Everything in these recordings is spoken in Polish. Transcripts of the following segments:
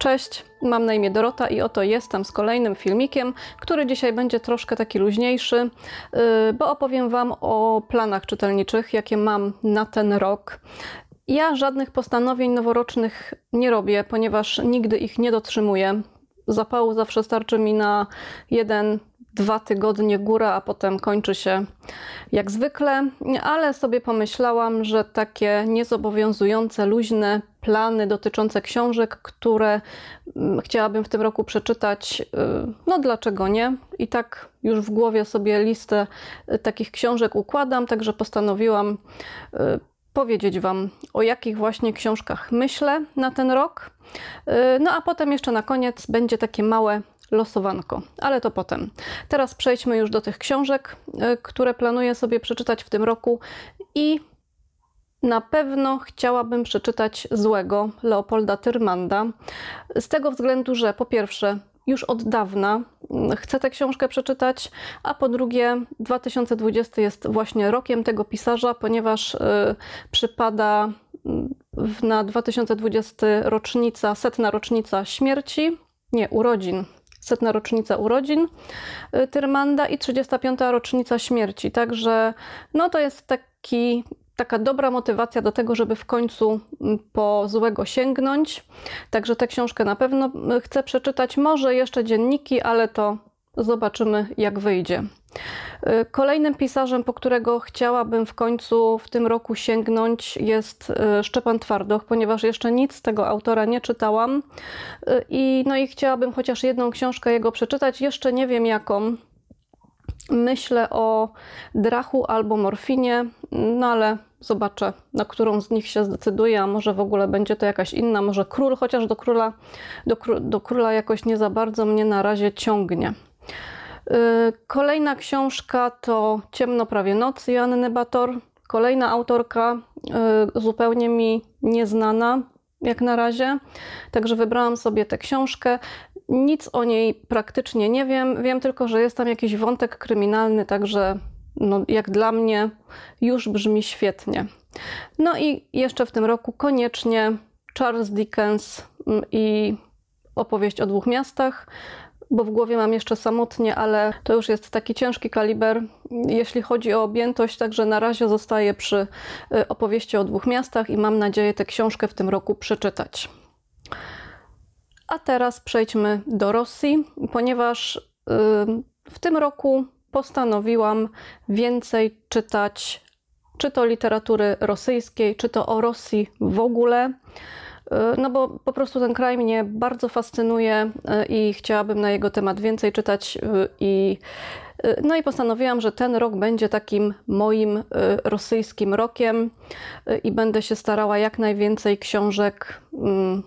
Cześć, mam na imię Dorota i oto jestem z kolejnym filmikiem, który dzisiaj będzie troszkę taki luźniejszy, y, bo opowiem Wam o planach czytelniczych, jakie mam na ten rok. Ja żadnych postanowień noworocznych nie robię, ponieważ nigdy ich nie dotrzymuję. Zapału zawsze starczy mi na jeden dwa tygodnie góra, a potem kończy się jak zwykle, ale sobie pomyślałam, że takie niezobowiązujące, luźne plany dotyczące książek, które mm, chciałabym w tym roku przeczytać, y, no dlaczego nie? I tak już w głowie sobie listę y, takich książek układam, także postanowiłam y, powiedzieć Wam, o jakich właśnie książkach myślę na ten rok. No a potem jeszcze na koniec będzie takie małe losowanko, ale to potem. Teraz przejdźmy już do tych książek, e, które planuję sobie przeczytać w tym roku i na pewno chciałabym przeczytać Złego Leopolda Tyrmanda, z tego względu, że po pierwsze, już od dawna mm, chcę tę książkę przeczytać, a po drugie 2020 jest właśnie rokiem tego pisarza, ponieważ e, przypada mm, na 2020 rocznica, setna rocznica śmierci, nie, urodzin setna rocznica urodzin y, Tyrmanda i 35. rocznica śmierci. Także no to jest taki taka dobra motywacja do tego, żeby w końcu mm, po złego sięgnąć. Także tę książkę na pewno y, chcę przeczytać. Może jeszcze dzienniki, ale to Zobaczymy, jak wyjdzie. Y, kolejnym pisarzem, po którego chciałabym w końcu w tym roku sięgnąć, jest y, Szczepan Twardoch, ponieważ jeszcze nic z tego autora nie czytałam. Y, I, no i chciałabym chociaż jedną książkę jego przeczytać, jeszcze nie wiem jaką. Myślę o drachu albo morfinie, no ale zobaczę, na którą z nich się zdecyduję, a może w ogóle będzie to jakaś inna, może król, chociaż do króla, do, do króla jakoś nie za bardzo mnie na razie ciągnie. Y, kolejna książka to Ciemno prawie noc Joanny Bator. Kolejna autorka y, zupełnie mi nieznana jak na razie. Także wybrałam sobie tę książkę. Nic o niej praktycznie nie wiem. Wiem tylko, że jest tam jakiś wątek kryminalny, także no, jak dla mnie już brzmi świetnie. No i jeszcze w tym roku koniecznie Charles Dickens mm, i opowieść o dwóch miastach bo w głowie mam jeszcze samotnie, ale to już jest taki ciężki kaliber, jeśli chodzi o objętość, także na razie zostaję przy y, opowieści o dwóch miastach i mam nadzieję tę książkę w tym roku przeczytać. A teraz przejdźmy do Rosji, ponieważ y, w tym roku postanowiłam więcej czytać czy to literatury rosyjskiej, czy to o Rosji w ogóle. Y, no bo po prostu ten kraj mnie bardzo fascynuje y, i chciałabym na jego temat więcej czytać y, i no i postanowiłam, że ten rok będzie takim moim rosyjskim rokiem i będę się starała jak najwięcej książek mm,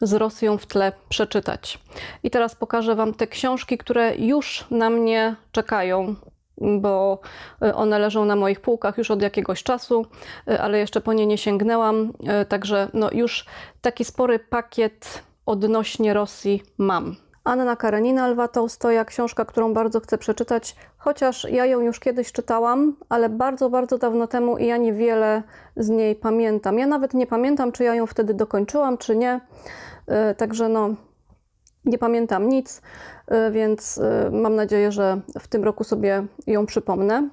z Rosją w tle przeczytać. I teraz pokażę Wam te książki, które już na mnie czekają bo e, one leżą na moich półkach już od jakiegoś czasu, e, ale jeszcze po nie nie sięgnęłam. E, także no już taki spory pakiet odnośnie Rosji mam. Anna Karenina Lwa Tołstoja, książka, którą bardzo chcę przeczytać, chociaż ja ją już kiedyś czytałam, ale bardzo, bardzo dawno temu i ja niewiele z niej pamiętam. Ja nawet nie pamiętam, czy ja ją wtedy dokończyłam, czy nie. Także no, nie pamiętam nic, y, więc y, mam nadzieję, że w tym roku sobie ją przypomnę.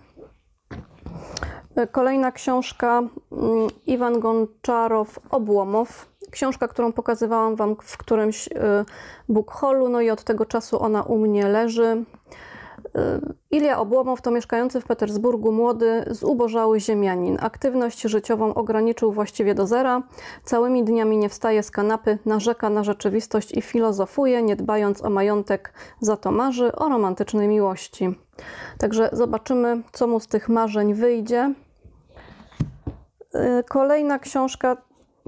Y, kolejna książka mm, Iwan Gonczarow Obłomow. Książka, którą pokazywałam Wam w którymś book holu, no i od tego czasu ona u mnie leży. Y, Ilia Obłomów to mieszkający w Petersburgu młody, zubożały ziemianin. Aktywność życiową ograniczył właściwie do zera. Całymi dniami nie wstaje z kanapy, narzeka na rzeczywistość i filozofuje, nie dbając o majątek, za to marzy o romantycznej miłości. Także zobaczymy, co mu z tych marzeń wyjdzie. Y, kolejna książka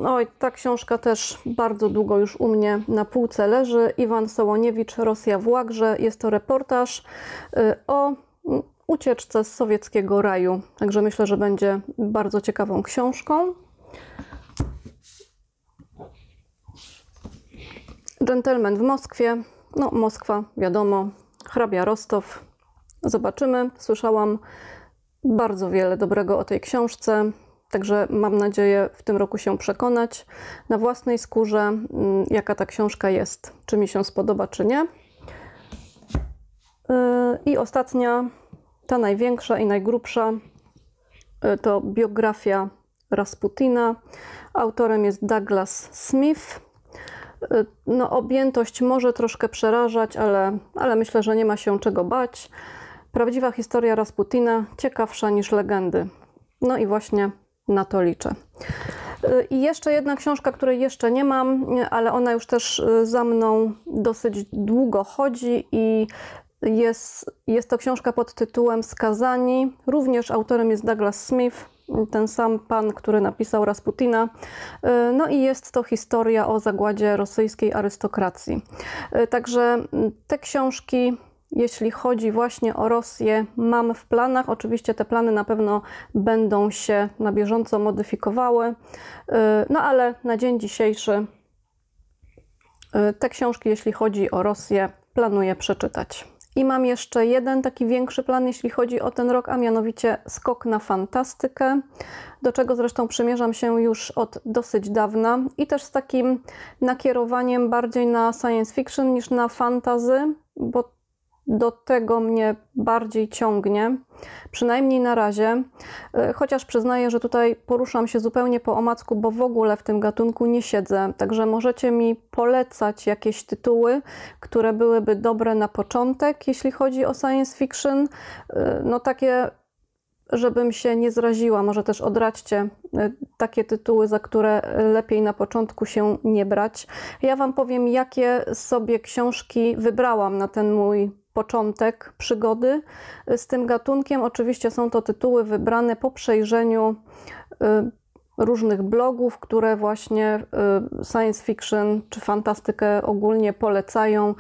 Oj, no ta książka też bardzo długo już u mnie na półce leży. Iwan Sołoniewicz, Rosja w Łagrze. Jest to reportaż y, o mm, ucieczce z sowieckiego raju. Także myślę, że będzie bardzo ciekawą książką. Gentleman w Moskwie. No, Moskwa, wiadomo, hrabia Rostow. Zobaczymy. Słyszałam bardzo wiele dobrego o tej książce. Także mam nadzieję w tym roku się przekonać na własnej skórze, mm, jaka ta książka jest, czy mi się spodoba, czy nie. Y, I ostatnia, ta największa i najgrubsza, y, to biografia Rasputina. Autorem jest Douglas Smith. Y, no, objętość może troszkę przerażać, ale, ale myślę, że nie ma się czego bać. Prawdziwa historia Rasputina ciekawsza niż legendy. No i właśnie na to liczę. Y, I jeszcze jedna książka, której jeszcze nie mam, y, ale ona już też y, za mną dosyć długo chodzi i jest, jest to książka pod tytułem Skazani. Również autorem jest Douglas Smith, ten sam pan, który napisał Rasputina. No i jest to historia o zagładzie rosyjskiej arystokracji. Także te książki jeśli chodzi właśnie o Rosję, mamy w planach. Oczywiście te plany na pewno będą się na bieżąco modyfikowały, y, no ale na dzień dzisiejszy y, te książki, jeśli chodzi o Rosję, planuję przeczytać. I mam jeszcze jeden taki większy plan, jeśli chodzi o ten rok, a mianowicie skok na fantastykę, do czego zresztą przymierzam się już od dosyć dawna i też z takim nakierowaniem bardziej na science fiction niż na fantazy, bo do tego mnie bardziej ciągnie, przynajmniej na razie, e, chociaż przyznaję, że tutaj poruszam się zupełnie po omacku, bo w ogóle w tym gatunku nie siedzę. Także możecie mi polecać jakieś tytuły, które byłyby dobre na początek, jeśli chodzi o science fiction. E, no takie żebym się nie zraziła. Może też odradźcie e, takie tytuły, za które lepiej na początku się nie brać. Ja Wam powiem, jakie sobie książki wybrałam na ten mój początek przygody e, z tym gatunkiem. Oczywiście są to tytuły wybrane po przejrzeniu e, różnych blogów, które właśnie e, science fiction czy fantastykę ogólnie polecają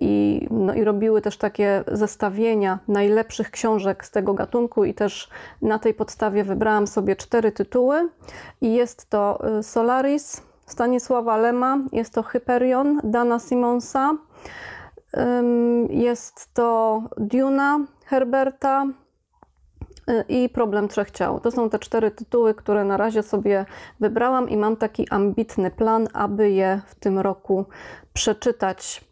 i, no, i robiły też takie zestawienia najlepszych książek z tego gatunku i też na tej podstawie wybrałam sobie cztery tytuły i jest to Solaris Stanisława Lema, jest to Hyperion Dana Simonsa, jest to Duna Herberta y, i Problem Trzech Ciał. To są te cztery tytuły, które na razie sobie wybrałam i mam taki ambitny plan, aby je w tym roku przeczytać.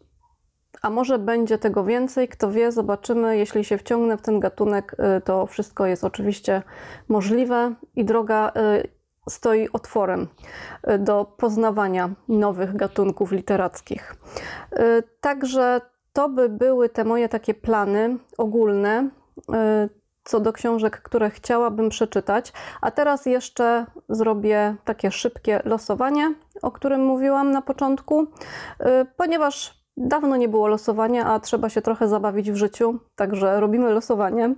A może będzie tego więcej, kto wie, zobaczymy. Jeśli się wciągnę w ten gatunek, y, to wszystko jest oczywiście możliwe i droga y, stoi otworem do poznawania nowych gatunków literackich. Także to by były te moje takie plany ogólne e, co do książek, które chciałabym przeczytać. A teraz jeszcze zrobię takie szybkie losowanie, o którym mówiłam na początku, e, ponieważ dawno nie było losowania, a trzeba się trochę zabawić w życiu, także robimy losowanie.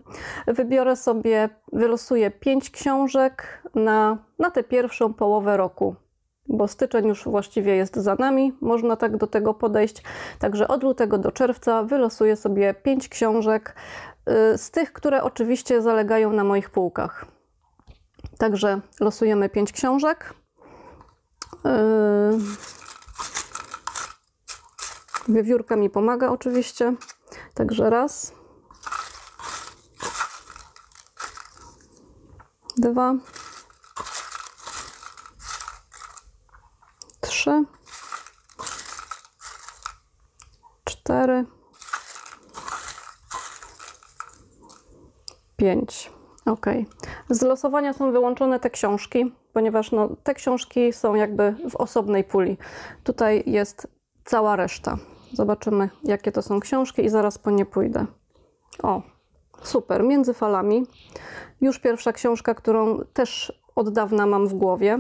Wybiorę sobie, wylosuję pięć książek na, na tę pierwszą połowę roku bo styczeń już właściwie jest za nami, można tak do tego podejść. Także od lutego do czerwca wylosuję sobie pięć książek, y, z tych, które oczywiście zalegają na moich półkach. Także losujemy pięć książek. Y, wiewiórka mi pomaga oczywiście. Także raz. Dwa. trzy, cztery, pięć. Ok. Z losowania są wyłączone te książki, ponieważ no, te książki są jakby w osobnej puli. Tutaj jest cała reszta. Zobaczymy, jakie to są książki i zaraz po nie pójdę. O, super, między falami. Już pierwsza książka, którą też od dawna mam w głowie.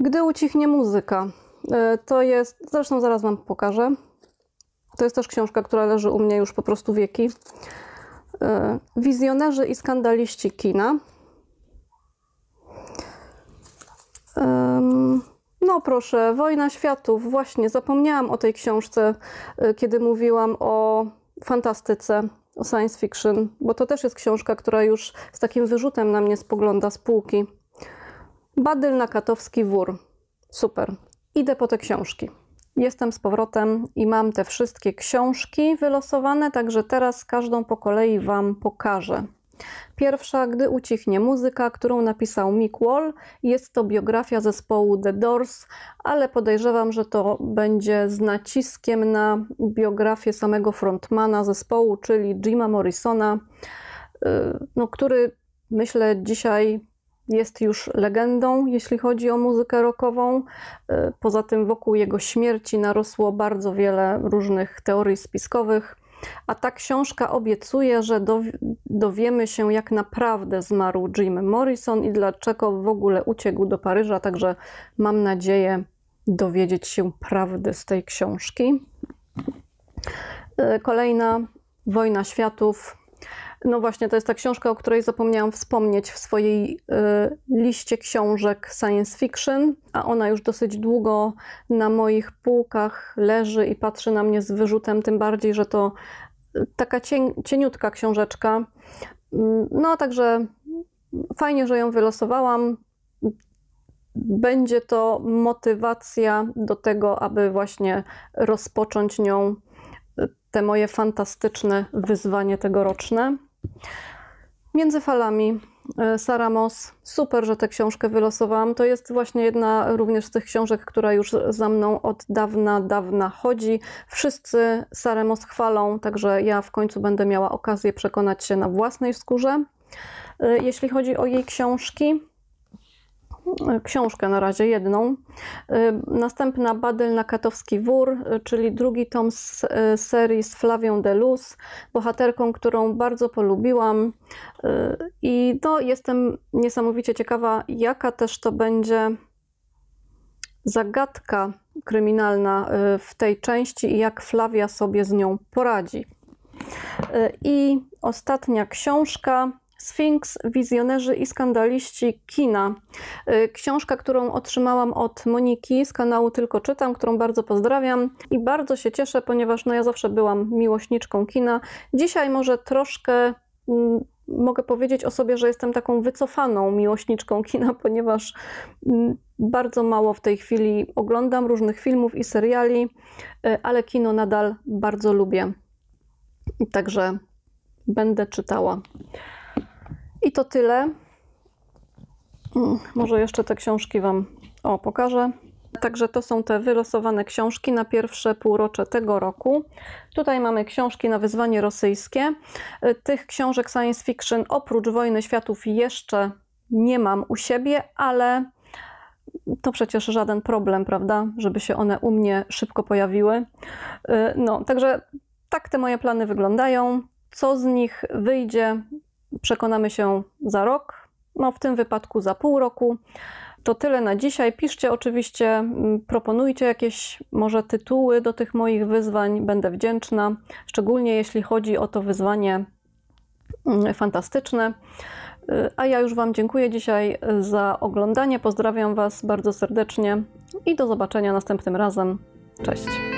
Gdy ucichnie muzyka, e, to jest, zresztą zaraz Wam pokażę. To jest też książka, która leży u mnie już po prostu wieki. E, Wizjonerzy i skandaliści kina. No proszę, Wojna Światów. Właśnie zapomniałam o tej książce, e, kiedy mówiłam o fantastyce, o science fiction, bo to też jest książka, która już z takim wyrzutem na mnie spogląda z półki. Badyl na katowski wór. Super. Idę po te książki. Jestem z powrotem i mam te wszystkie książki wylosowane, także teraz każdą po kolei Wam pokażę. Pierwsza, gdy ucichnie muzyka, którą napisał Mick Wall. Jest to biografia zespołu The Doors, ale podejrzewam, że to będzie z naciskiem na biografię samego frontmana zespołu, czyli Jima Morrisona, y, no, który myślę dzisiaj jest już legendą, jeśli chodzi o muzykę rockową. E, poza tym wokół jego śmierci narosło bardzo wiele różnych teorii spiskowych. A ta książka obiecuje, że dowiemy się, jak naprawdę zmarł Jim Morrison i dlaczego w ogóle uciekł do Paryża. Także mam nadzieję dowiedzieć się prawdy z tej książki. E, kolejna Wojna Światów no właśnie, to jest ta książka, o której zapomniałam wspomnieć w swojej y, liście książek science fiction, a ona już dosyć długo na moich półkach leży i patrzy na mnie z wyrzutem, tym bardziej, że to y, taka cień, cieniutka książeczka. Mm, no, także fajnie, że ją wylosowałam. Będzie to motywacja do tego, aby właśnie rozpocząć nią y, te moje fantastyczne wyzwanie tegoroczne. Między falami e, Sara Moss. Super, że tę książkę wylosowałam. To jest właśnie jedna również z tych książek, która już za mną od dawna, dawna chodzi. Wszyscy Sarę Moss chwalą, także ja w końcu będę miała okazję przekonać się na własnej skórze. E, jeśli chodzi o jej książki, książkę na razie, jedną. Y, następna Badel na Katowski Wór, y, czyli drugi tom z y, serii z Flavią de Luz, bohaterką, którą bardzo polubiłam. I no, jestem niesamowicie ciekawa, jaka też to będzie zagadka kryminalna w tej części i jak Flavia sobie z nią poradzi. I ostatnia książka Sfinks, wizjonerzy i skandaliści kina. Y, książka, którą otrzymałam od Moniki z kanału Tylko Czytam, którą bardzo pozdrawiam i bardzo się cieszę, ponieważ no ja zawsze byłam miłośniczką kina. Dzisiaj może troszkę mm, mogę powiedzieć o sobie, że jestem taką wycofaną miłośniczką kina, ponieważ mm, bardzo mało w tej chwili oglądam różnych filmów i seriali, y, ale kino nadal bardzo lubię. Także będę czytała. I to tyle. Mm, może jeszcze te książki Wam o, pokażę. Także to są te wylosowane książki na pierwsze półrocze tego roku. Tutaj mamy książki na wyzwanie rosyjskie. Y, tych książek science fiction oprócz Wojny Światów jeszcze nie mam u siebie, ale to przecież żaden problem, prawda, żeby się one u mnie szybko pojawiły. Y, no, także tak te moje plany wyglądają. Co z nich wyjdzie, Przekonamy się za rok, no w tym wypadku za pół roku. To tyle na dzisiaj. Piszcie oczywiście, proponujcie jakieś może tytuły do tych moich wyzwań, będę wdzięczna, szczególnie jeśli chodzi o to wyzwanie fantastyczne. Y, a ja już Wam dziękuję dzisiaj y, za oglądanie. Pozdrawiam Was bardzo serdecznie i do zobaczenia następnym razem. Cześć.